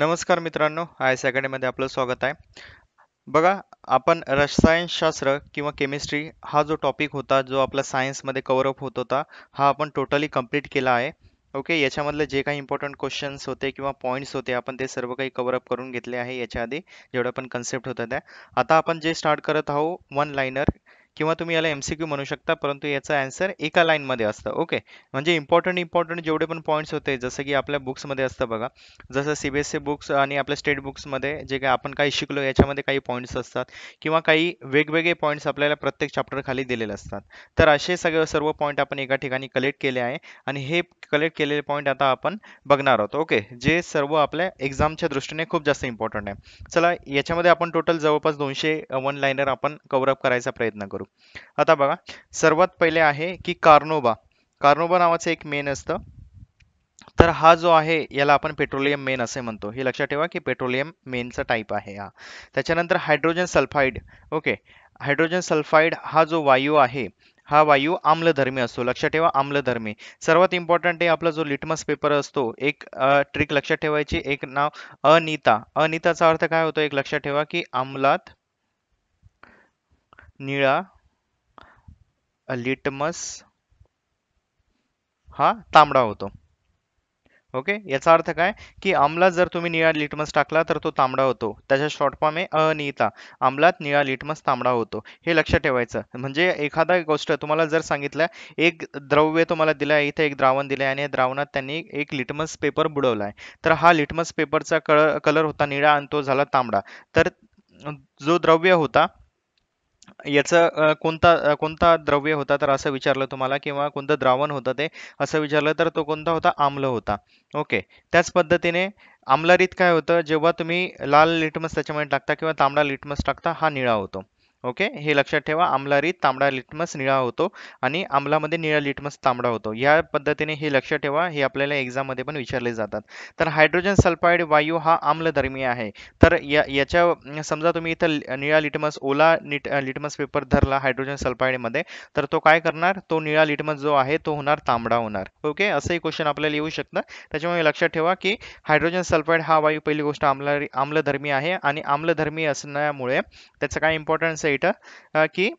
नमस्कार मित्रांनो आय अकॅडमीमध्ये आपलं स्वागत आहे बघा आपण रसायनशास्त्र किंवा केमिस्ट्री हा जो टॉपिक होता जो आपला सायन्समध्ये अप होत होता हा आपण टोटली कंप्लीट केला आहे ओके याच्यामधले जे काही इम्पॉर्टंट क्वेश्चन्स होते किंवा पॉईंट्स होते आपण ते सर्व काही अप करून घेतले आहे याच्या आधी जेवढ्या पण कन्सेप्ट होतं त्या आता आपण जे स्टार्ट करत आहोत वन लाईनर किंवा तुम्ही याला एमसीक्यू म्हणू शकता परंतु याचा आन्सर एका लाईनमध्ये असतं ओके म्हणजे इम्पॉर्टंट इम्पॉर्टंट जेवढे पण पॉईंट्स होते जसं की आपल्या बुक्समध्ये असतं बघा जसं C B S C books आणि आपल्या स्टेट बुक्समध्ये जे काय आपण काही शिकलो याच्यामध्ये काही पॉईंट्स असतात किंवा काही वेगवेगळे पॉईंट्स आपल्याला प्रत्येक चॅप्टरखाली दिलेले असतात तर असे सगळे सर्व पॉईंट आपण एका ठिकाणी कलेक्ट केले आहे आणि हे कलेक्ट केलेले पॉईंट आता आपण बघणार आहोत ओके जे सर्व आपल्या एक्झामच्या दृष्टीने खूप जास्त इम्पॉर्टंट आहे चला याच्यामध्ये आपण टोटल जवळपास दोनशे वन लाईनर आपण कव्हरअप करायचा प्रयत्न करू करू आता बघा सर्वात पहिले आहे की कार्नोबा कार्नोबा नावाचं एक मेन असतं तर हा जो आहे याला आपण पेट्रोलियम मेन असे म्हणतो हे लक्षात ठेवा की पेट्रोलियम मेनचा टाईप आहे हा त्याच्यानंतर hydrogen sulphide okay hydrogen sulphide हा जो वायू आहे हा वायू आम्लधर्मी असतो लक्षात ठेवा आम्लधर्मी सर्वात इम्पॉर्टंट आहे आपला जो लिटमस पेपर असतो एक ट्रिक लक्षात ठेवायची एक नाव अनिता अनिताचा अर्थ काय होतो एक लक्षात ठेवा की आम्लात निळा लिटमस हा तांबडा होतो ओके याचा अर्थ काय की आम्लात जर तुम्ही निळा लिटमस टाकला तर तो तांबडा होतो त्याच्या शॉर्ट फॉर्म आहे अनिता आम्लात निळा लिटमस तांबडा होतो हे लक्षात ठेवायचं म्हणजे एखादा गोष्ट तुम्हाला जर सांगितलं एक द्रव्य तुम्हाला दिलं आहे इथे एक द्रावण दिलं आहे आणि द्रावणात त्यांनी एक लिटमस पेपर बुडवला आहे तर हा लिटमस पेपरचा कळ कलर होता निळा आणि तो झाला तांबडा तर जो द्रव्य होता याचं कोणता कोणता द्रव्य होता तर असं विचारलं तुम्हाला किंवा कोणतं द्रावण होतं ते असं विचारलं तर तो कोणता होता आम्ल होता ओके त्याच पद्धतीने आम्लारीत काय होतं जेव्हा तुम्ही लाल लिटमस त्याच्यामध्ये टाकता किंवा तांबडा लिटमस टाकता हा निळा होतो ओके हे लक्षात ठेवा आमलारी तांबडा लिटमस निळा होतो आणि आम्लामध्ये निळा लिटमस तांबडा होतो या पद्धतीने हे लक्षात ठेवा हे आपल्याला एक्झाममध्ये पण विचारले जातात तर हायड्रोजन सल्फाईड वायू हा आम्लधर्मी आहे तर या याच्या समजा तुम्ही इथं निळा लिटमस ओला निट लिटमस पेपर धरला हायड्रोजन सल्फाईडमध्ये तर तो काय करणार तो निळा लिटमस जो आहे तो होणार तांबडा होणार ओके असंही क्वेश्चन आपल्याला येऊ शकतं त्याच्यामुळे लक्षात ठेवा की हायड्रोजन सल्फाईड हा वायू पहिली गोष्ट आम्ल आम्लधर्मी आहे आणि आम्लधर्मी असण्यामुळे त्याचं काय इम्पॉर्टन्स आहे इथं की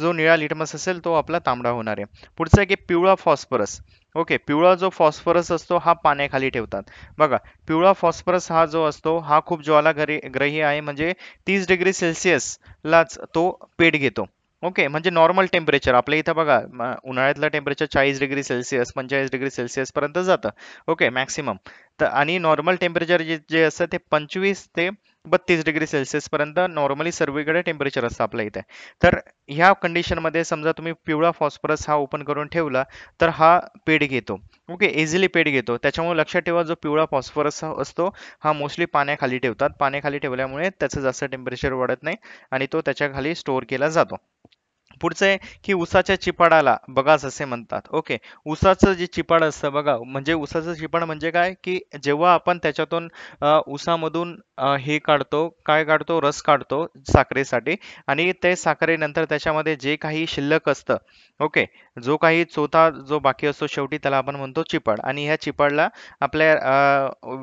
जो निळा लिटमस असेल तो आपला तांबडा होणार आहे पुढचा एक पिवळा फॉस्फरस ओके पिवळा जो फॉस्फरस असतो हा पाण्याखाली ठेवतात बघा पिवळा फॉस्फरस हा जो असतो हा खूप ज्वाला ग्रही आहे म्हणजे तीस डिग्री सेल्सिअसलाच तो पेट घेतो ओके म्हणजे नॉर्मल टेम्परेचर आपल्या इथं बघा उन्हाळ्यातलं टेम्परेचर चाळीस डिग्री सेल्सिअस पंचेचाळीस डिग्री सेल्सिअसपर्यंत जातं ओके मॅक्सिमम तर आणि नॉर्मल टेम्परेचर जे जे असतं ते पंचवीस ते बत्तीस डिग्री पर्यंत नॉर्मली सर्वीकडे टेम्परेचर असतं आपल्या इथे तर ह्या कंडिशनमध्ये समजा तुम्ही पिवळा फॉस्फरस हा ओपन करून ठेवला तर हा पेड घेतो ओके इझिली पेड घेतो त्याच्यामुळे लक्षात ठेवा जो पिवळा फॉस्फरस असतो हा मोस्टली पाण्याखाली ठेवतात पाण्याखाली ठेवल्यामुळे त्याचं जास्त टेम्परेचर वाढत नाही आणि तो त्याच्याखाली स्टोअर केला जातो पुढचं आहे की उसाच्या चिपाडाला बगास असे म्हणतात ओके उसाचं जे चिपाड असतं बघा म्हणजे उसाचं चिपाड म्हणजे काय की जेव्हा आपण त्याच्यातून उसामधून हे काढतो काय काढतो रस काढतो साखरेसाठी आणि ते साखरेनंतर त्याच्यामध्ये जे काही शिल्लक असतं ओके जो काही चोथा जो बाकी असतो शेवटी त्याला आपण म्हणतो चिपाड आणि ह्या चिपाडला आपल्या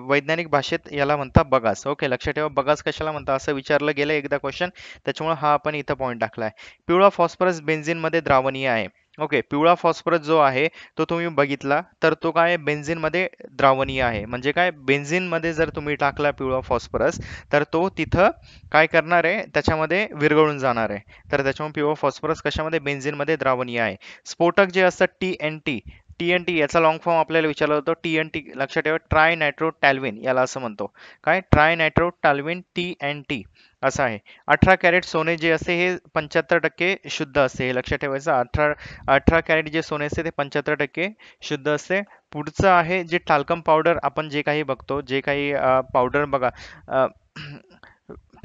वैज्ञानिक भाषेत याला म्हणतात बगास ओके लक्षात ठेवा बगास कशाला म्हणतात असं विचारलं गेलं एकदा क्वेश्चन त्याच्यामुळे हा आपण इथं पॉईंट टाकला आहे पिवळा फॉस्फर फॉस्फरस बेन्झिनमध्ये द्रावणीय आहे ओके पिवळा फॉस्फरस जो आहे तो तुम्ही बघितला तर तो काय बेन्झिनमध्ये द्रावणीय आहे म्हणजे काय बेन्झिनमध्ये जर तुम्ही टाकला पिवळा फॉस्फरस तर तो तिथं काय करणार आहे त्याच्यामध्ये विरघळून जाणार आहे तर त्याच्यामुळे पिवळा फॉस्फरस कशामध्ये बेन्झिनमध्ये द्रावणीय आहे स्फोटक जे असतं T N T T N T याचा लॉंग फॉर्म आपल्याला विचारला होतो टी एन टी लक्षात ठेवा ट्राय नायट्रो टॅल्विन याला असं म्हणतो काय trinitrotoluene T N T असं आहे अठरा कॅरेट सोने जे असे हे पंच्याहत्तर टक्के शुद्ध असते हे लक्षात ठेवायचं अठरा अठरा कॅरेट जे सोने असते ते पंच्याहत्तर टक्के शुद्ध असते पुढचं आहे जे टाल्कम पावडर आपण जे काही बघतो जे काही पावडर बघा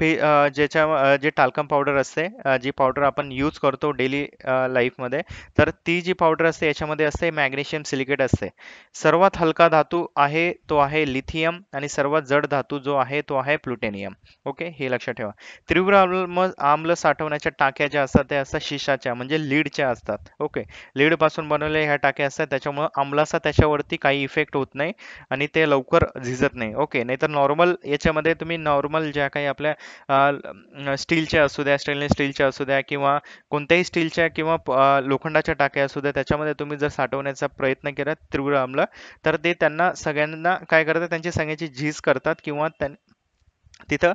पे ज्याच्या जे टाल्कम पावडर असते जी पावडर आपण यूज करतो डेली लाईफमध्ये तर ती जी पावडर असते याच्यामध्ये असते मॅग्नेशियम सिलिकेट असते सर्वात हलका धातू आहे तो आहे लिथियम आणि सर्वात जड धातू जो आहे तो आहे प्लुटेनियम ओके हे लक्षात ठेवा तीव्र आम्ल आम्ल साठवण्याच्या टाक्या ज्या असतात त्या असतात शिशाच्या म्हणजे लीडच्या असतात ओके लीडपासून बनवलेल्या ह्या टाक्या असतात त्याच्यामुळं आम्लाचा त्याच्यावरती काही इफेक्ट होत नाही आणि ते लवकर झिजत नाही ओके नाहीतर नॉर्मल याच्यामध्ये तुम्ही नॉर्मल ज्या काही आपल्या स्टीलच्या असू द्या स्टेनलेस स्टीलच्या असू द्या किंवा कोणत्याही स्टीलच्या किंवा लोखंडाच्या टाक्या असू द्या त्याच्यामध्ये तुम्ही जर साठवण्याचा प्रयत्न केला तीव्र आम्ल तर ते त्यांना सगळ्यांना काय करतात त्यांची सगळ्यांची झीज करतात किंवा त्यां तिथं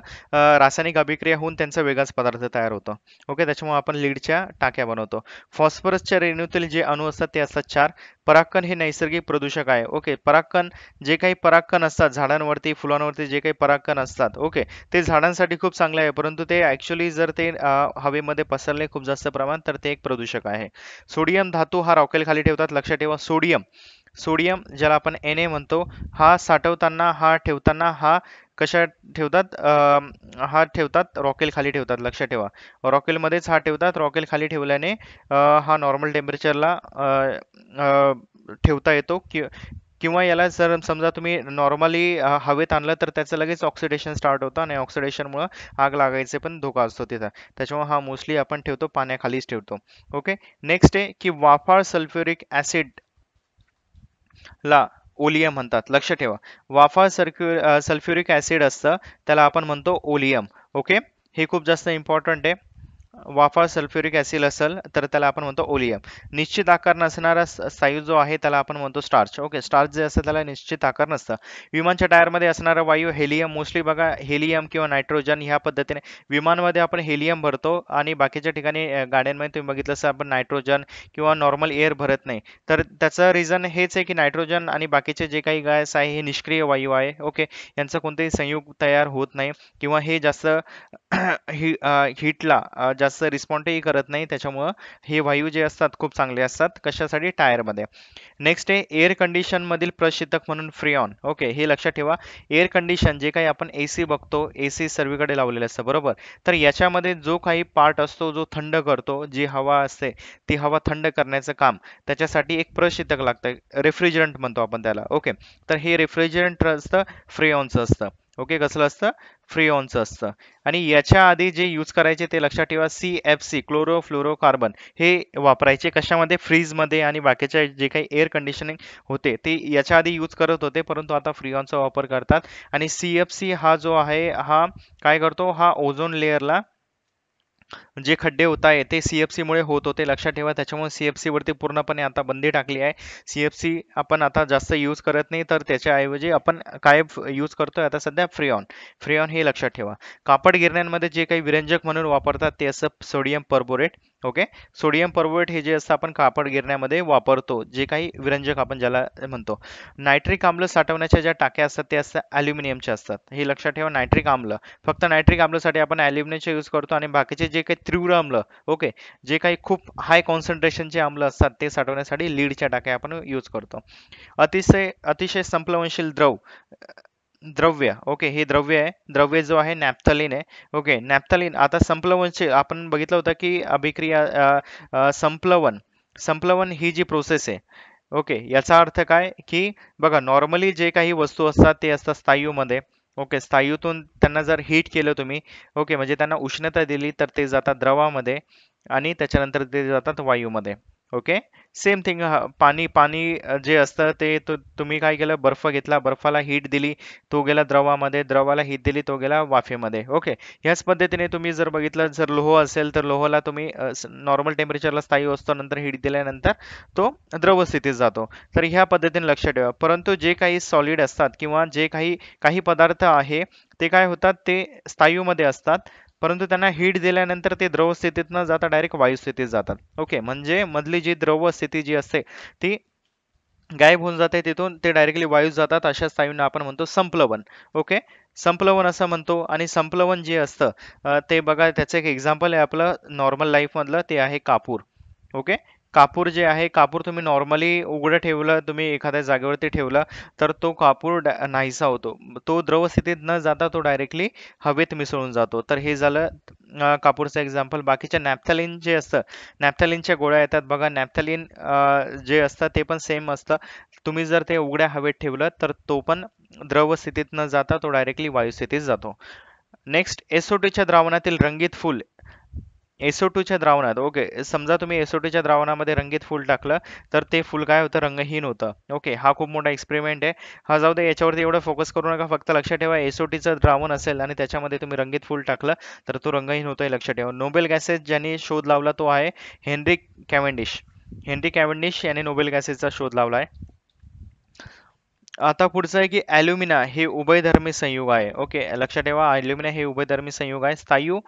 रासायनिक अभिक्रिया होऊन त्यांचा वेगळाच पदार्थ तयार होतो ओके त्याच्यामुळे आपण लीडच्या टाक्या बनवतो फॉस्फरसच्या रेणूतील जे अणू असतात ते असतात चार पराक्कन हे नैसर्गिक प्रदूषक आहे ओके पराक्कन जे काही पराक्कन असतात झाडांवरती फुलांवरती जे काही पराक्कन असतात ओके ते झाडांसाठी खूप चांगले आहे परंतु ते ॲक्च्युली जर ते हवेमध्ये पसरले खूप जास्त प्रमाण तर ते एक प्रदूषक आहे सोडियम धातू हा रॉकेल खाली ठेवतात लक्षात ठेवा सोडियम सोडियम ज्याला आपण एन ए म्हणतो हा साठवताना हा ठेवताना हा कशा ठेवतात हा ठेवतात रॉकेल खाली ठेवतात लक्ष ठेवा रॉकेलमध्येच हा ठेवतात रॉकेल खाली ठेवल्याने हा नॉर्मल टेम्परेचरला ठेवता येतो कि किंवा याला जर समजा तुम्ही नॉर्मली हवेत आणलं तर त्याचं लगेच ऑक्सिडेशन स्टार्ट होतं आणि ऑक्सिडेशनमुळं आग लागायचे पण धोका असतो तिथं त्याच्यामुळे हा मोस्टली आपण ठेवतो पाण्याखालीच ठेवतो ओके नेक्स्ट आहे की वाफाळ सल्फ्युरिक ॲसिड ला ओलियम म्हणतात लक्ष ठेवा वाफा सर्क्यु सल्फ्युरिक ऍसिड असतं त्याला आपण म्हणतो ओलियम ओके हे खूप जास्त इम्पॉर्टंट आहे वाफा सल्फ्युरिक ॲसिड असेल तर त्याला आपण म्हणतो ओलियम निश्चित आकार नसणारा सायू जो आहे त्याला आपण म्हणतो स्टार्च ओके स्टार्च जे असतं त्याला निश्चित आकार नसतं विमानच्या टायरमध्ये असणारा वायू हेलियम मोस्टली बघा हेलियम किंवा नायट्रोजन ह्या पद्धतीने विमानमध्ये आपण हेलियम भरतो आणि बाकीच्या ठिकाणी गाड्यांमध्ये तुम्ही बघितलं असं आपण नायट्रोजन किंवा नॉर्मल एअर भरत नाही तर त्याचं रिझन हेच आहे की नायट्रोजन आणि बाकीचे जे काही गॅस आहे हे निष्क्रिय वायू आहे ओके यांचं कोणतंही संयुग तयार होत नाही किंवा हे जास्त ही हीटला जास्त जास्त रिस्पॉन्डही करत नाही त्याच्यामुळं हे वायू जे असतात खूप चांगले असतात कशासाठी टायरमध्ये नेक्स्ट आहे एअर कंडिशनमधील प्रशितक म्हणून ऑन ओके हे लक्षात ठेवा एअर कंडिशन जे काही आपण ए सी बघतो ए सी सर्वीकडे लावलेलं असतं बरोबर तर याच्यामध्ये जो काही पार्ट असतो जो थंड करतो जी हवा असते ती हवा थंड करण्याचं काम त्याच्यासाठी एक प्रशितक लागतं रेफ्रिजरंट म्हणतो आपण त्याला ओके तर हे रेफ्रिजरंट असतं ऑनचं असतं ओके कसलं असतं फ्रीऑनचं असतं आणि याच्या आधी जे यूज करायचे ते लक्षात ठेवा C F C chlorofluorocarbon हे वापरायचे कशामध्ये फ्रीजमध्ये आणि बाकीच्या जे काही एअर कंडिशनिंग होते ते याच्या आधी यूज करत होते परंतु आता फ्रीऑनचा वापर करतात आणि सी एफ सी हा जो आहे हा काय करतो हा ओझोन लेअरला जे खड्डे होत आहे ते एफ मुळे होत होते लक्षात ठेवा त्याच्यामुळे सीएफसी वरती पूर्णपणे आता बंदी टाकली आहे सीएफसी आपण आता जास्त यूज करत नाही तर त्याच्याऐवजी आपण काय यूज करतोय आता सध्या फ्री ऑन हे लक्षात ठेवा कापड गिरण्यांमध्ये जे काही विरंजक म्हणून वापरतात ते असं sodium perborate okay sodium perborate हे जे असतं आपण कापड गिरण्यामध्ये वापरतो जे काही विरंजक आपण ज्याला म्हणतो नायट्रिक आम्ल साठवण्याच्या ज्या टाक्या असतात ते असतात ॲल्युमिनियमच्या असतात हे लक्षात ठेवा नायट्रिक आम्ल फक्त नायट्रिक आम्लसाठी आपण ॲल्युमिनियमचे यूज करतो आणि बाकीचे जे काही तीव्र आम्ल ओके जे काही खूप हाय कॉन्सन्ट्रेशनचे आम्ल असतात ते साठवण्यासाठी लीडच्या टाक्या आपण यूज करतो अतिशय अतिशय संप्लवनशील द्रव द्रव्य ओके हे द्रव्य आहे द्रव्य जो आहे नॅप्थलिन आहे ओके नॅप्थलिन आता संप्लवनचे आपण बघितलं होतं की अभिक्रिया संप्लवन संप्लवन ही जी प्रोसेस आहे ओके याचा अर्थ काय की बघा नॉर्मली जे काही वस्तू असतात ते असतात स्थायूमध्ये ओके स्थायूतून त्यांना जर हीट केलं तुम्ही ओके म्हणजे त्यांना उष्णता दिली तर ते जातात द्रवामध्ये आणि त्याच्यानंतर ते जातात वायूमध्ये ओके सेम थिंग पाणी पाणी जे असतं ते तुम्ही काय केलं बर्फ घेतला बर्फाला हीट दिली तो गेला द्रवामध्ये द्रवाला हीट दिली तो गेला वाफेमध्ये ओके ह्याच पद्धतीने तुम्ही जर बघितलं जर लोह असेल तर लोहाला तुम्ही नॉर्मल टेम्परेचरला स्थायी असतो नंतर हीट दिल्यानंतर तो द्रव स्थितीत जातो तर ह्या पद्धतीने लक्ष ठेवा परंतु जे काही सॉलिड असतात किंवा जे काही काही पदार्थ आहे ते काय होतात ते स्थायूमध्ये असतात परंतु त्यांना हीट दिल्यानंतर ते द्रव स्थितीत न जाता डायरेक्ट वायू स्थितीत जातात ओके म्हणजे मधली जी द्रव स्थिती जी असते ती गायब होऊन जाते तिथून ते डायरेक्टली वायू जातात अशा स्थायूंना आपण म्हणतो संप्लवन ओके संप्लवन असं म्हणतो आणि संप्लवन जे असतं ते बघा त्याचं एक एक्झाम्पल आहे आपलं नॉर्मल लाईफमधलं ते आहे कापूर ओके कापूर जे आहे कापूर तुम्ही नॉर्मली उघडं ठेवलं तुम्ही एखाद्या जागेवरती ठेवलं तर तो कापूर नाहीसा होतो तो द्रवस्थितीत न जाता तो डायरेक्टली हवेत मिसळून जातो तर हे झालं कापूरचं एक्झाम्पल बाकीच्या नॅप्थलिन जे असतं नॅप्थलिनच्या गोळ्या येतात बघा नॅप्थलिन जे असतं ते पण सेम असतं तुम्ही जर ते उघड्या हवेत ठेवलं तर तो पण द्रवस्थितीत न जाता तो डायरेक्टली वायुस्थितीत जातो नेक्स्ट एसओटीच्या द्रावणातील रंगीत फूल एसओ टूच्या द्रावणात ओके समजा तुम्ही एसओ टूच्या द्रावणामध्ये रंगीत फूल टाकलं तर ते फूल काय होतं रंगहीन होतं ओके हा खूप मोठा एक्सपेरिमेंट आहे हा जाऊ दे याच्यावरती एवढं फोकस करू नका फक्त लक्षात ठेवा एसओ टीचं द्रावण असेल आणि त्याच्यामध्ये तुम्ही रंगीत फूल टाकलं तर तो रंगहीन होतो लक्षात ठेवा नोबेल गॅसेस ज्यांनी शोध लावला तो आहे हेनरी कॅव्हेंडिश हेनरी कॅव्हेंडिश यांनी नोबेल गॅसेसचा शोध लावला आहे आता पुढचं आहे की ॲल्युमिना हे उभयधर्मी संयुग आहे ओके लक्षात ठेवा ॲल्युमिना हे उभयधर्मी संयुग आहे स्थायू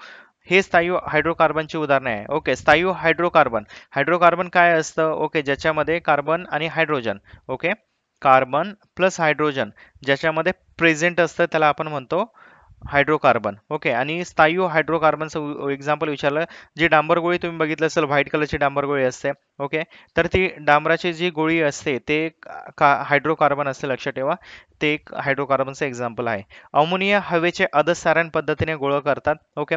हे स्थायू हायड्रोकार्बनची उदाहरणे आहे ओके स्थायू हायड्रोकार्बन हायड्रोकार्बन काय असतं ओके ज्याच्यामध्ये कार्बन आणि hydrogen okay carbon plus hydrogen ज्याच्यामध्ये प्रेझेंट असतं त्याला आपण म्हणतो हायड्रोकार्बन ओके आणि स्थायू हायड्रोकार्बनचं एक्झाम्पल विचारलं जी डांबर गोळी तुम्ही बघितलं असेल व्हाईट कलरची डांबर गोळी असते ओके तर ती डांबराची जी गोळी असते ते का हायड्रोकार्बन असते लक्षात ठेवा ते एक हायड्रोकार्बनचं एक्झाम्पल आहे अमोनिया हवेचे अधसारण पद्धतीने गोळा करतात ओके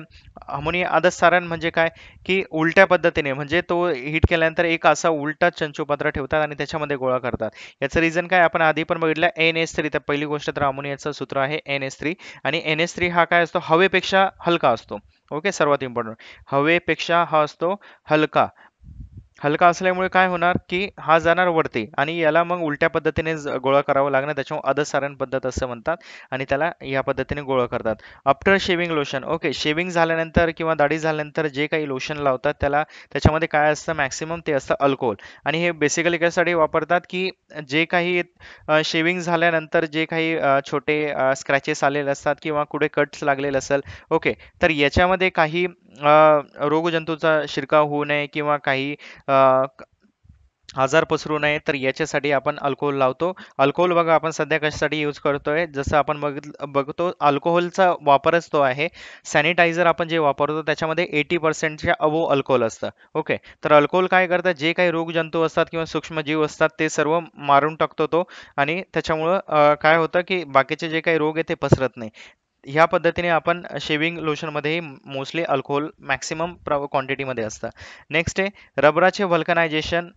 अमोनिया अधसारण म्हणजे काय की उलट्या पद्धतीने म्हणजे तो हिट केल्यानंतर एक असा उलटा चंचूपात्र ठेवतात आणि त्याच्यामध्ये गोळा करतात याचं रिझन काय आपण आधी पण बघितलं एन एस थ्री तर पहिली गोष्ट तर अमोनियाचं सूत्र आहे एन एस थ्री आणि एन एस स्त्री हा काय असतो हवेपेक्षा हलका असतो ओके सर्वात इम्पॉर्टंट हवेपेक्षा हा असतो हलका हलका असल्यामुळे काय होणार की हा जाणार वरती आणि याला मग उलट्या पद्धतीने गोळा करावं लागणार त्याच्यामुळे अधसारण पद्धत असं म्हणतात आणि त्याला या पद्धतीने गोळा करतात after shaving lotion okay shaving झाल्यानंतर किंवा दाढी झाल्यानंतर जे काही लोशन लावतात त्याला त्याच्यामध्ये काय असतं मॅक्सिमम ते असतं अल्कोहोल आणि हे बेसिकली कशासाठी वापरतात की जे काही शेविंग झाल्यानंतर जे काही छोटे स्क्रॅचेस आलेले असतात किंवा कुठे कट्स लागलेले असेल ओके तर याच्यामध्ये काही रोगजंतूचा शिरकाव होऊ नये किंवा काही आजार पसरू नये तर याच्यासाठी आपण अल्कोहोल लावतो अल्कोहोल बघा आपण सध्या कशासाठी यूज करतोय जसं आपण बघितलं बघतो अल्कोहोलचा वापरच तो आहे सॅनिटायझर आपण जे वापरतो त्याच्यामध्ये एटी पर्सेंटच्या अवो अल्कोहोल असतं ओके तर अल्कोहोल काय करतं जे काही रोगजंतू असतात किंवा सूक्ष्मजीव असतात ते सर्व मारून टाकतो तो आणि त्याच्यामुळं काय होतं की बाकीचे जे काही रोग आहे ते पसरत नाही ह्या पद्धतीने आपण शेविंग लोशनमध्येही मोस्टली अल्कोहोल मॅक्सिमम प्र क्वांटिटीमध्ये असतं नेक्स्ट आहे रबराचे व्हल्कनायझेशन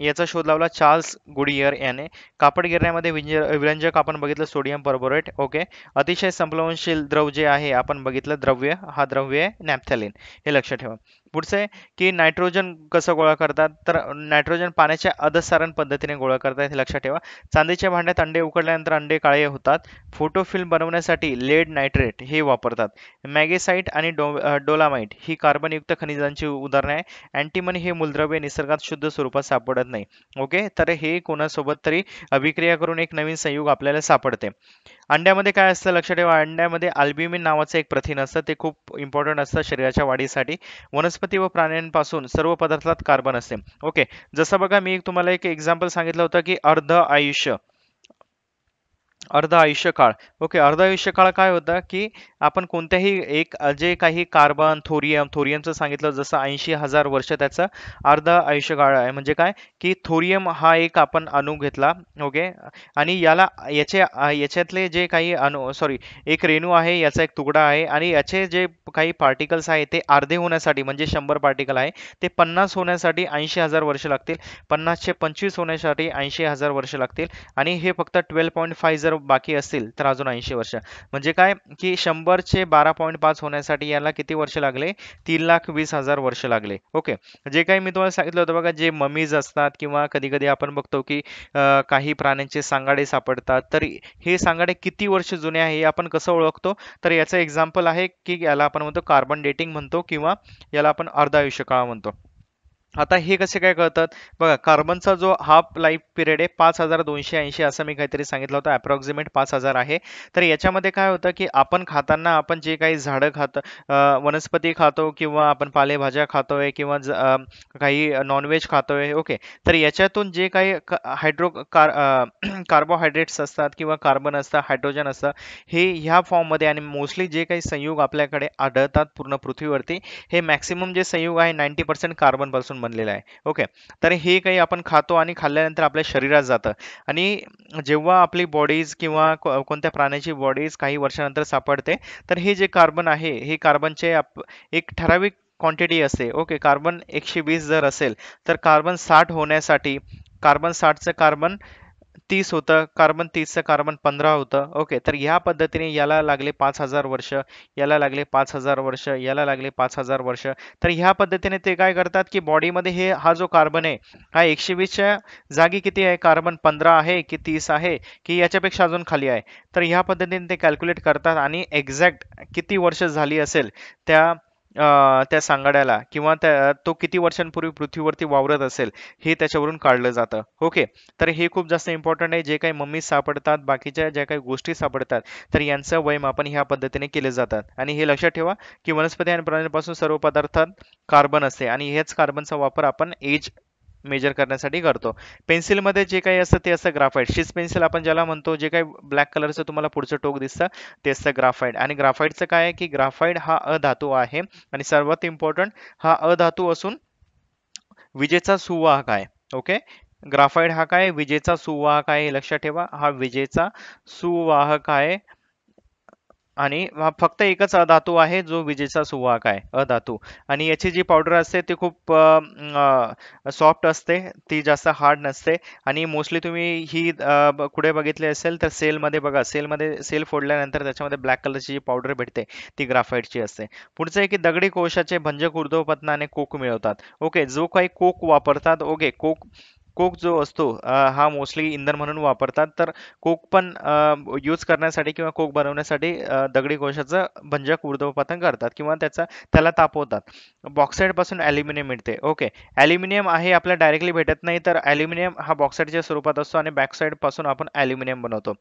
याचा शोध लावला चार्ल्स गुडियर याने कापड गिरण्यामध्ये विरंजक आपण बघितलं सोडियम पर्बोरेट ओके अतिशय संपलनशील द्रव जे आहे आपण बघितलं द्रव्य हा द्रव्य आहे नॅपथॅलिन हे लक्षात ठेवा पुढचं आहे की नायट्रोजन कसं गोळा करतात तर नायट्रोजन पाण्याच्या अधसारण पद्धतीने गोळा करतात हे लक्षात ठेवा चांदीच्या भांड्यात अंडे उकडल्यानंतर अंडे काळे होतात फोटोफिल्म बनवण्यासाठी लेड नायट्रेट हे वापरतात मॅगेसाईट आणि डो डोलामाईट ही कार्बनयुक्त खनिजांची उदाहरणं आहे अँटीमनी हे मूलद्रव्य निसर्गात शुद्ध स्वरूपात सापडत नाही ओके तर हे कोणासोबत तरी अभिक्रिया करून एक नवीन संयुग आपल्याला सापडते अंड्यामध्ये काय असतं लक्ष ठेवा अंड्यामध्ये अल्ब्युमिन नावाचं एक प्रथिन असतं ते खूप इम्पॉर्टंट असतं शरीराच्या वाढीसाठी वनस्पती व प्राण्यांपासून सर्व पदार्थात कार्बन असते ओके जसं बघा मी तुम्हाला एक एक्झाम्पल सांगितलं होतं की अर्ध आयुष्य अर्धा आयुष्यकाळ ओके अर्धा आयुष्यकाळ काय होता की आपण कोणत्याही एक जे काही कार्बन थोरियम थोरियमचं सांगितलं जसं ऐंशी हजार वर्ष त्याचा अर्धा आयुष्यकाळ आहे म्हणजे काय की थोरियम हा एक आपण अणु घेतला ओके आणि याला याचे याच्यातले जे काही अनु सॉरी एक रेणू आहे याचा एक तुकडा आहे आणि याचे जे काही पार्टिकल्स आहे ते अर्धे होण्यासाठी म्हणजे शंभर पार्टिकल आहे ते पन्नास होण्यासाठी ऐंशी हजार वर्ष लागतील पन्नासशे पंचवीस होण्यासाठी ऐंशी हजार वर्ष लागतील आणि हे फक्त ट्वेल्व पॉईंट फाय बाकी असतील तर अजून ऐंशी वर्ष म्हणजे काय की शंभरचे बारा पॉईंट पाच होण्यासाठी याला किती वर्ष लागले तीन लाख वीस हजार वर्ष लागले ओके जे काही मी तुम्हाला सांगितलं होतं बघा जे ममीज असतात किंवा कधी कधी आपण बघतो की काही प्राण्यांचे सांगाडे सापडतात तर हे सांगाडे किती वर्ष जुने आहे हे आपण कसं ओळखतो तर याचं एक्झाम्पल आहे की याला आपण म्हणतो कार्बन डेटिंग म्हणतो किंवा याला आपण काळ म्हणतो आता हे कसे काय कळतात बघा कार्बनचा जो हाफ लाईफ पिरियड आहे पाच हजार दोनशे ऐंशी असं मी काहीतरी सांगितलं होतं अप्रॉक्झिमेट पाच हजार आहे तर याच्यामध्ये काय होतं की आपण खाताना आपण जे काही झाडं खात वनस्पती खातो किंवा आपण पालेभाज्या खातोय किंवा काही नॉनव्हेज खातोय ओके तर याच्यातून जे काही हायड्रो कार कार्बोहायड्रेट्स असतात किंवा कार्बन असतं हायड्रोजन असतं हे ह्या फॉर्ममध्ये आणि मोस्टली जे काही संयुग आपल्याकडे आढळतात पूर्ण पृथ्वीवरती हे मॅक्सिमम जे संयुग आहे नाईन्टी पर्सेंट कार्बनपासून बनलेलं आहे ओके तर हे काही आपण खातो आणि खाल्ल्यानंतर आपल्या शरीरात जातं आणि जेव्हा आपली बॉडीज किंवा कोणत्या प्राण्याची बॉडीज काही वर्षानंतर सापडते तर हे जे कार्बन आहे हे कार्बनचे एक ठराविक क्वांटिटी असते ओके कार्बन एकशे वीस जर असेल तर कार्बन साठ होण्यासाठी कार्बन साठचं कार्बन तीस होतं कार्बन तीसचं कार्बन पंधरा होतं ओके तर ह्या पद्धतीने याला लागले पाच हजार वर्ष याला लागले पाच हजार वर्ष याला लागले पाच हजार वर्ष तर ह्या पद्धतीने ते काय करतात की बॉडीमध्ये हे हा जो कार्बन आहे हा एकशे वीसच्या जागी किती आहे कार्बन पंधरा आहे की तीस आहे की याच्यापेक्षा अजून खाली आहे तर ह्या पद्धतीने ते कॅल्क्युलेट करतात आणि एक्झॅक्ट किती वर्ष झाली असेल त्या त्या सांगाड्याला किंवा त्या तो किती वर्षांपूर्वी पृथ्वीवरती वावरत असेल हे त्याच्यावरून काढलं जातं ओके तर हे खूप जास्त इम्पॉर्टंट आहे जे काही मम्मी सापडतात बाकीच्या ज्या काही गोष्टी सापडतात तर यांचं वयमापन ह्या पद्धतीने केले जातात आणि हे लक्षात ठेवा की वनस्पती आणि प्राण्यांपासून सर्व पदार्थात कार्बन असते आणि हेच कार्बनचा वापर आपण एज मेजर करण्यासाठी करतो पेन्सिलमध्ये जे काही असतं ते असतं ग्राफाईट शीज पेन्सिल आपण ज्याला म्हणतो जे काही ब्लॅक कलरचं तुम्हाला पुढचं टोक दिसतं ते असतं ग्राफाईट आणि ग्राफाईटचं काय आहे की ग्राफाईट हा अधातू आहे आणि सर्वात इम्पॉर्टंट हा अधातू असून विजेचा सुवाहक आहे ओके ग्राफाईड हा काय विजेचा सुवाहक आहे लक्षात ठेवा हा विजेचा सुवाहक आहे आणि फक्त एकच अधातू आहे जो विजेचा सुवाहक आहे अधातू आणि याची जी पावडर असते ती खूप सॉफ्ट असते ती जास्त हार्ड नसते आणि मोस्टली तुम्ही ही कुठे बघितली असेल तर सेलमध्ये बघा सेलमध्ये सेल, सेल फोडल्यानंतर त्याच्यामध्ये ब्लॅक कलरची जी पावडर भेटते ती ग्राफाईटची असते पुढचं आहे की दगडी कोशाचे भंजक उर्ध्वपतना आणि कोक मिळवतात ओके जो काही कोक वापरतात ओके कोक कोक जो असतो हा मोस्टली इंधन म्हणून वापरतात तर कोक पण यूज करण्यासाठी किंवा कोक बनवण्यासाठी दगडी कोशाचं भंजक ऊर्ध्वपतन करतात किंवा त्याचा त्याला तापवतात बॉक्साईडपासून ॲल्युमिनियम मिळते ओके ॲल्युमिनियम आहे आपल्याला डायरेक्टली भेटत नाही तर ॲल्युमिनियम हा बॉक्साईडच्या स्वरूपात असतो आणि बॅकसाईडपासून आपण ॲल्युमिनियम बनवतो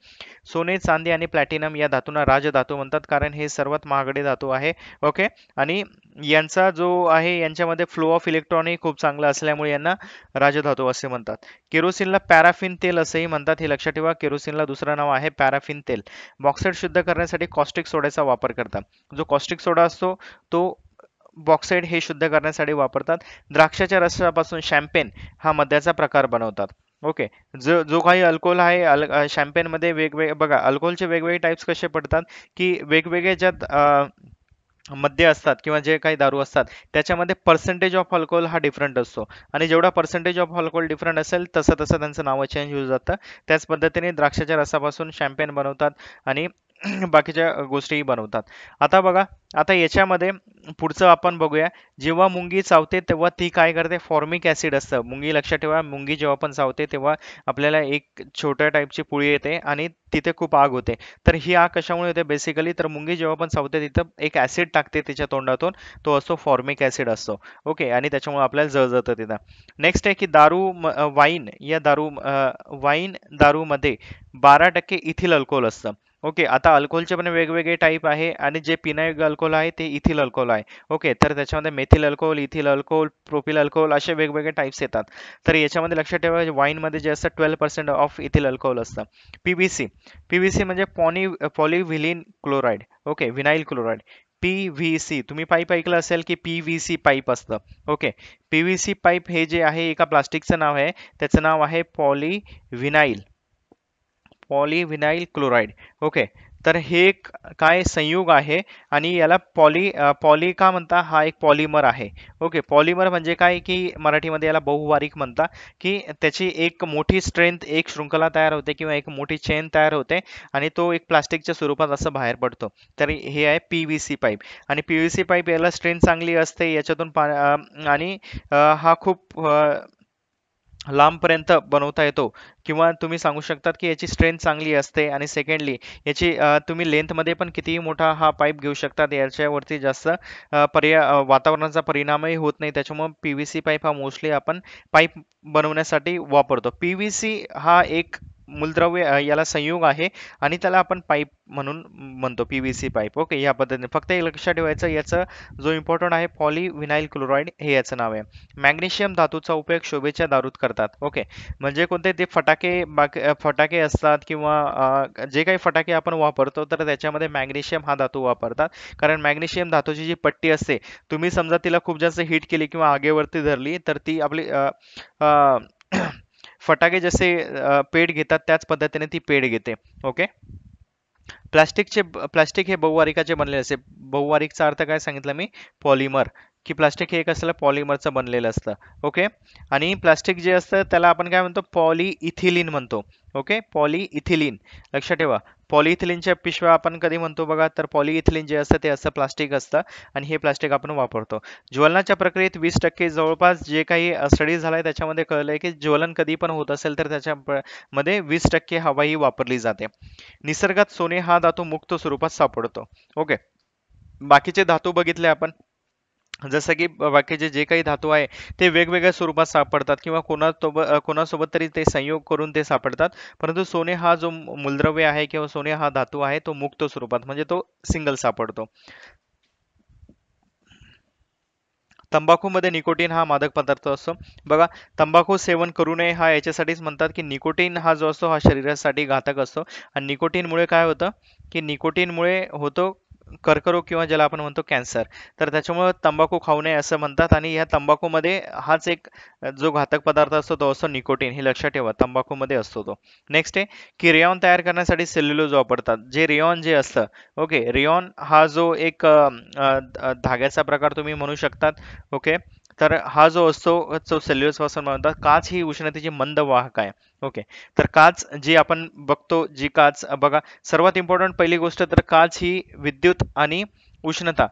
सोने चांदी आणि प्लॅटिनम या धातूंना राजधातू म्हणतात कारण हे सर्वात महागडे धातू आहे ओके आणि यांचा जो आहे यांच्यामध्ये फ्लो ऑफ इलेक्ट्रॉन खूप चांगला असल्यामुळे यांना राजधातू असे म्हणतात म्हणतात केरोसिनला पॅराफिन तेल असंही म्हणतात हे लक्षात ठेवा केरोसिनला दुसरं नाव आहे पॅराफिन तेल बॉक्साईड शुद्ध करण्यासाठी कॉस्टिक सोड्याचा वापर करतात जो कॉस्टिक सोडा असतो तो बॉक्साईड हे शुद्ध करण्यासाठी वापरतात द्राक्षाच्या रसापासून शॅम्पेन हा मद्याचा प्रकार बनवतात ओके जो जो काही अल्कोहोल आहे अल शॅम्पेनमध्ये वेगवेगळे बघा अल्कोहोलचे वेगवेगळे टाईप्स कसे पडतात की वेगवेगळे ज्यात मध्य असतात किंवा जे काही दारू असतात त्याच्यामध्ये पर्सेंटेज ऑफ अल्कोहोल हा डिफरंट असतो आणि जेवढा पर्सेंटेज ऑफ अल्कोहोल डिफरंट असेल तसं तसं त्यांचं नावं चेंज होऊ जातं त्याच पद्धतीने द्राक्षाच्या रसापासून शॅम्पेन बनवतात आणि बाकीच्या गोष्टीही बनवतात आता बघा आता याच्यामध्ये पुढचं आपण बघूया जेव्हा मुंगी चावते तेव्हा ती काय करते फॉर्मिक ॲसिड असतं मुंगी लक्षात ठेवा मुंगी जेव्हा आपण चावते तेव्हा आपल्याला एक छोट्या टाईपची पुळी येते आणि तिथे खूप आग होते तर ही आग कशामुळे होते बेसिकली तर मुंगी जेव्हा पण चावते तिथं एक ॲसिड टाकते तिच्या तोंडातून तो असतो फॉर्मिक ॲसिड असतो ओके आणि त्याच्यामुळे आपल्याला जळ जातं तिथं नेक्स्ट आहे की दारू वाईन या दारू वाईन दारूमध्ये बारा टक्के इथिल अल्कोहोल असतं ओके आता अल्कोहोलचे पण वेगवेगळे टाईप आहे आणि जे पिनायुग अल्कोहोल आहे ते इथिल अल्कोहोल आहे ओके तर त्याच्यामध्ये methyl alcohol ethyl alcohol propyl alcohol असे वेगवेगळे टाईप्स येतात तर याच्यामध्ये लक्षात ठेवा वाईनमध्ये जे असतं twelve percent of ethyl alcohol असतं P P V C V C म्हणजे poly polyvinyl chloride okay vinyl chloride P V C तुम्ही पाईप ऐकलं असेल की पी व्ही सी पाईप असतं okay P V C pipe हे जे आहे एका प्लास्टिकचं नाव आहे त्याचं नाव आहे poly polyvinyl polyvinyl chloride okay तर हे काय संयुग आहे आणि याला पॉली पॉली का म्हणता हा एक पॉलिमर आहे ओके पॉलिमर म्हणजे काय की मराठीमध्ये याला बहुवारिक म्हणता की त्याची एक मोठी स्ट्रेंथ एक शृंखला तयार होते किंवा एक मोठी चेन तयार होते आणि तो एक प्लास्टिकच्या स्वरूपात असं बाहेर पडतो तर हे आहे पी व्ही सी पाईप आणि पी व्ही सी पाईप याला स्ट्रेंथ चांगली असते याच्यातून पा आणि हा खूप लांबपर्यंत बनवता येतो किंवा तुम्ही सांगू शकतात की याची स्ट्रेंथ चांगली असते आणि सेकंडली याची तुम्ही लेंथमध्ये पण कितीही मोठा हा पाईप घेऊ शकतात याच्यावरती जास्त पर्या वातावरणाचा परिणामही होत नाही त्याच्यामुळे पी व्ही सी पाईप हा मोस्टली आपण पाईप बनवण्यासाठी वापरतो पी व्ही सी हा एक मूलद्रव्य याला संयोग आहे आणि त्याला आपण पाईप म्हणून म्हणतो P V C pipe okay या पद्धतीने फक्त एक लक्षात ठेवायचं याचं जो इम्पॉर्टंट आहे पॉली क्लोराईड हे याचं नाव आहे मॅग्नेशियम धातूचा उपयोग शोभेच्या दारूत करतात ओके म्हणजे कोणते ते फटाके बाकी फटाके असतात किंवा जे काही फटाके आपण वापरतो तर त्याच्यामध्ये मॅग्नेशियम हा धातू वापरतात कारण मॅग्नेशियम धातूची जी पट्टी असते तुम्ही समजा तिला खूप जास्त हिट केली किंवा आगेवरती धरली तर ती आपली फटाके जसे पेड घेतात त्याच पद्धतीने ती पेड घेते ओके प्लास्टिकचे प्लास्टिक हे बहुवारिकाचे बनलेले असते बहुवारिकचा अर्थ काय सांगितलं मी पॉलिमर की प्लास्टिक हे एक असलं पॉलिमरचं बनलेलं असतं ओके आणि प्लास्टिक जे असतं त्याला आपण काय म्हणतो पॉली म्हणतो ओके पॉली लक्षात ठेवा पॉलिथिलिनच्या पिशव्या आपण कधी म्हणतो बघा तर पॉलिइथिलिन जे असतं ते असं प्लास्टिक असतं आणि हे प्लास्टिक आपण वापरतो ज्वलनाच्या प्रक्रियेत वीस टक्के जवळपास जे काही स्टडी झाला आहे त्याच्यामध्ये कळलं आहे की ज्वलन कधी पण होत असेल तर त्याच्यामध्ये वीस टक्के हवा ही वापरली जाते निसर्गात सोने हा धातू मुक्त स्वरूपात सापडतो ओके बाकीचे धातू बघितले आपण जसं की बाकीचे जे काही धातू आहे ते वेगवेगळ्या स्वरूपात सापडतात किंवा कोणासोबत कोणासोबत तरी ते संयोग करून ते सापडतात परंतु सोने हा जो मूलद्रव्य आहे किंवा सोने हा धातू आहे तो मुक्त स्वरूपात म्हणजे तो सिंगल सापडतो तंबाखूमध्ये निकोटीन हा मादक पदार्थ असतो बघा तंबाखू सेवन करू नये हा याच्यासाठीच म्हणतात की निकोटीन हा जो असतो हा शरीरासाठी घातक असतो आणि निकोटीनमुळे काय होतं की निकोटीनमुळे होतो कर्करोग किंवा ज्याला आपण म्हणतो कॅन्सर तर त्याच्यामुळं तंबाखू खाऊ नये असं म्हणतात आणि या तंबाखूमध्ये हाच एक जो घातक पदार्थ असतो तो असतो निकोटीन हे लक्षात ठेवा तंबाखूमध्ये असतो तो नेक्स्ट आहे की रेऑन तयार करण्यासाठी सेल्युलोज वापरतात जे रेऑन जे असतं ओके रिऑन हा जो एक धाग्याचा प्रकार तुम्ही म्हणू शकतात ओके तर हा जो असतो जो सेल्युलस पासून बनवतात काच ही उष्णतेची मंद वाहक आहे ओके तर काच जी आपण बघतो जी काच बघा सर्वात इम्पॉर्टंट पहिली गोष्ट तर काच ही विद्युत आणि उष्णता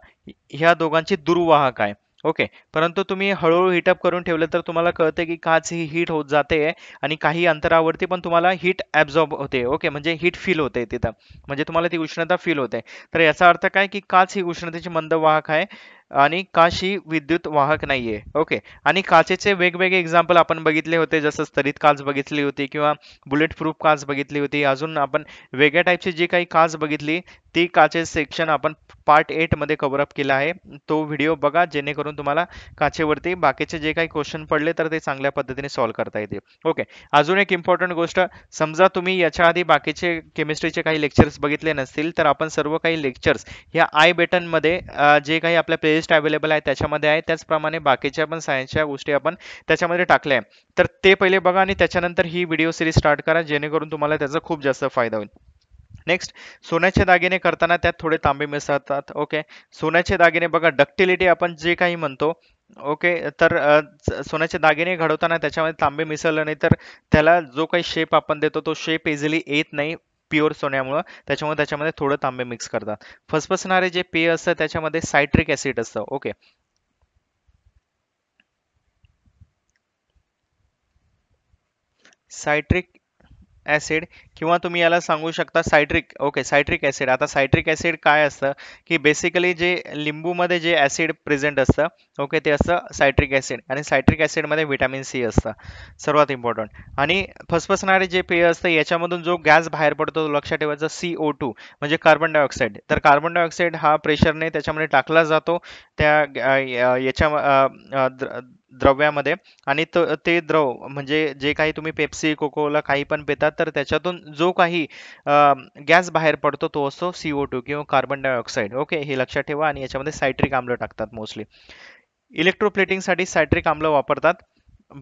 ह्या दोघांची दुर्वाहक आहे ओके परंतु तुम्ही हळूहळू हिटअप करून ठेवलं तर तुम्हाला कळते की काच ही हीट होत जाते आणि काही अंतरावरती पण तुम्हाला हीट ॲब्झॉर्ब होते ओके म्हणजे हीट फील होते तिथं म्हणजे तुम्हाला ती उष्णता फील होते तर याचा अर्थ काय की काच ही उष्णतेची मंद वाहक आहे आणि काशी विद्युत वाहक नाहीये ओके आणि काचेचे वेगवेगळे एक्झाम्पल आपण बघितले होते जसं स्तरित काच बघितली होती किंवा बुलेट प्रूफ काच बघितली होती अजून आपण वेगळ्या टाईपची जी काही काच बघितली ती काचे सेक्शन आपण पार्ट एटमध्ये अप केला आहे तो व्हिडिओ बघा जेणेकरून तुम्हाला काचेवरती बाकीचे जे काही क्वेश्चन पडले तर ते चांगल्या पद्धतीने सॉल्व्ह करता येतील ओके अजून एक इम्पॉर्टंट गोष्ट समजा तुम्ही याच्या आधी बाकीचे केमिस्ट्रीचे काही लेक्चर्स बघितले नसतील तर आपण सर्व काही लेक्चर्स ह्या आय मध्ये जे काही आपल्या प्लेलिस्ट अवेलेबल आहे त्याच्यामध्ये आहे त्याचप्रमाणे बाकीच्या पण सायन्सच्या गोष्टी आपण त्याच्यामध्ये टाकल्या आहे तर ते पहिले बघा आणि त्याच्यानंतर ही व्हिडिओ सिरीज स्टार्ट करा जेणेकरून तुम्हाला त्याचा खूप जास्त फायदा होईल नेक्स्ट सोन्याचे दागिने करताना त्यात थोडे तांबे मिसळतात ओके सोन्याचे दागिने बघा डक्टिलिटी आपण जे काही म्हणतो ओके तर सोन्याचे दागिने घडवताना त्याच्यामध्ये तांबे मिसळलं नाही तर त्याला जो काही शेप आपण देतो तो शेप इझिली येत नाही प्युअर सोन्यामुळं त्याच्यामुळे त्याच्यामध्ये थोडं तांबे मिक्स करतात फसफसणारे जे पेय असतं त्याच्यामध्ये सायट्रिक ऍसिड असतं ओके सायट्रिक ॲसिड किंवा तुम्ही याला सांगू शकता सायट्रिक ओके सायट्रिक ॲसिड आता सायट्रिक ॲसिड काय असतं की बेसिकली जे लिंबूमध्ये जे ॲसिड प्रेझेंट असतं ओके ते असतं सायट्रिक ॲसिड आणि सायट्रिक ॲसिडमध्ये विटॅमिन सी असतं सर्वात इम्पॉर्टंट आणि फसफसणारे जे पेय असतं याच्यामधून जो गॅस बाहेर पडतो तो लक्षात ठेवायचा सी ओ टू म्हणजे कार्बन डायऑक्साईड तर कार्बन डायऑक्साईड हा प्रेशरने त्याच्यामध्ये टाकला जातो त्या याच्या द्रव्यामध्ये आणि ते द्रव म्हणजे जे काही तुम्ही पेप्सी कोकोला काही पण पितात तर त्याच्यातून जो काही गॅस बाहेर पडतो तो असतो सी टू किंवा कार्बन डायऑक्साईड ओके हे लक्षात ठेवा आणि याच्यामध्ये सायट्रिक आम्ल टाकतात मोस्टली इलेक्ट्रोप्लेटिंगसाठी सायट्रिक आम्ल वापरतात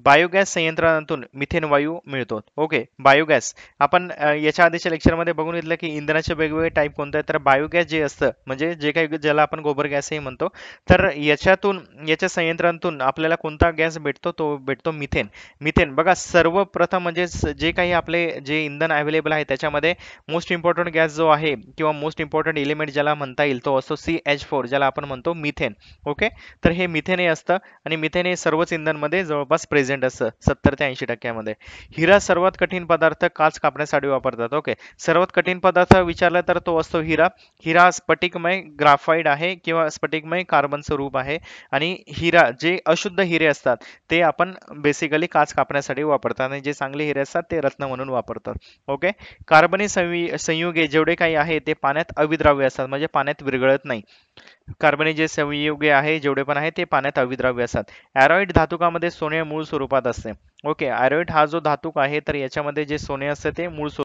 बायोगॅस संयंत्रातून मिथेन वायू मिळतो ओके बायोगॅस आपण याच्या आधीच्या लेक्चरमध्ये बघून घेतलं की इंधनाचे वेगवेगळे टाईप कोणते आहेत तर बायोगॅस जे असतं म्हणजे जे काही ज्याला आपण गोबर गॅसही म्हणतो तर याच्यातून याच्या संयंत्रातून आपल्याला कोणता गॅस भेटतो तो भेटतो मिथेन मिथेन बघा सर्वप्रथम म्हणजे जे काही आपले जे इंधन अवेलेबल आहे त्याच्यामध्ये मोस्ट इम्पॉर्टंट गॅस जो आहे किंवा मोस्ट इम्पॉर्टंट एलिमेंट ज्याला म्हणता येईल तो असतो सी एच फोर ज्याला आपण म्हणतो मिथेन ओके तर हे मिथेन हे असतं आणि मिथेन हे सर्वच इंधनमध्ये जवळपास प्रेझेंट असतं सत्तर ते ऐंशी टक्क्यामध्ये हिरा सर्वात कठीण पदार्थ काच कापण्यासाठी वापरतात ओके सर्वात कठीण पदार्थ विचारला तर तो असतो हिरा हिरा स्फटिकमय ग्राफाईड आहे किंवा स्फटिकमय कार्बन स्वरूप आहे आणि हिरा जे अशुद्ध हिरे असतात ते आपण बेसिकली काच कापण्यासाठी वापरतात आणि जे चांगले हिरे असतात ते रत्न म्हणून वापरतात ओके कार्बनी संयुगे जेवढे काही आहे ते पाण्यात अविद्राव्य असतात म्हणजे पाण्यात विरघळत नाही कार्बने जे संयुगे आहे जेवढे पण आहे ते पाण्यात अविद्राव्य असतात ॲरॉइड धातुकामध्ये सोने मूळ स्वरूपात असते ओके ॲरॉइड हा जो धातुक आहे तर याच्यामध्ये जे सोने असते ते मूळ